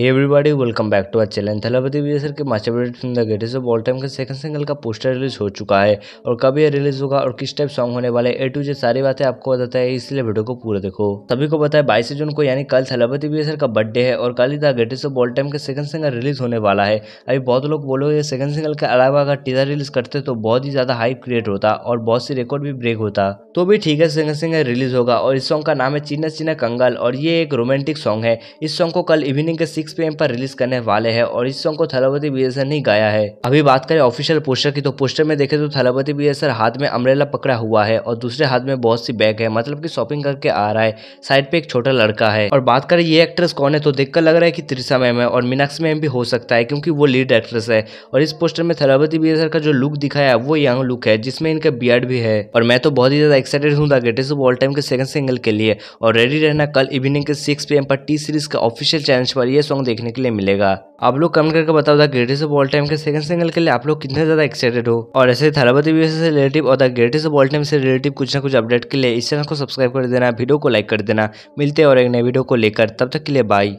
everybody welcome back to uh our channel Thalapathy Vijay sir के Master film the greatest of all time के second single का poster release हो चुका है और कब यह रिलीज होगा और किस टाइप सॉन्ग होने वाले ए टू जे सारी बातें आपको बताता है इसलिए वीडियो को पूरा देखो सभी को बताया बाईस जून को यानी कल थलापति विजय सर का बर्थडे है और कल ही the greatest of all time के सेकंड सिंगल रिलीज होने वाला है अभी बहुत लोग बोलो ये सेकंड सिंगल के अलावा अगर टीजर रिलीज करते तो बहुत ही ज्यादा हाइप क्रिएट होता और बहुत सी रिकॉर्ड भी ब्रेक होता तो भी ठीक है सेकंड सिंगल रिलीज होगा और इस सॉन्ग का नाम है चीना चीना कंगल और ये एक रोमांटिक सॉन्ग है इस सॉन्ग को कल इवनिंग के सिक्स पी पर रिलीज करने वाले हैं और इस सॉन्ग को थलावती बी ने गाया है अभी बात करें ऑफिशियल पोस्टर की तो पोस्टर में देखे तो थलावती बी हाथ में अमरेला पकड़ा हुआ है और दूसरे हाथ में बहुत सी बैग है मतलब की शॉपिंग करके आ रहा है साइड पे एक छोटा लड़का है और बात करें ये एक्ट्रेस कौन है तो देखकर लग रहा है की त्रिशा मैम है और मीनाक्षी मैम भी हो सकता है क्योंकि वो लीड एक्ट्रेस है और इस पोस्टर में थलावती बी का जो लुक दिखाया है वो यंग लुक है जिसमें इनका बियड भी है और मैं तो बहुत ही ज्यादा एक्साइटेड हूँ ग्रेटेस्ट ऑल टाइम के सेकंड सिंगल के लिए और रेडी रहना कल इवनिंग के सिक्स पी पर टी सीरीज का ऑफिशियल चैनल पर यह सॉन्ग देखने के लिए मिलेगा आप लोग कमेंट करके बताओ the greatest of all time के सेकंड सिंगल के लिए आप लोग कितने ज्यादा एक्साइटेड हो और ऐसे थलावती व्यू से रिलेटिव और the greatest of all time से रिलेटिव कुछ ना कुछ अपडेट के लिए इस चैनल को सब्सक्राइब कर देना वीडियो को लाइक कर देना मिलते और एक नए वीडियो को लेकर तब तक के लिए बाई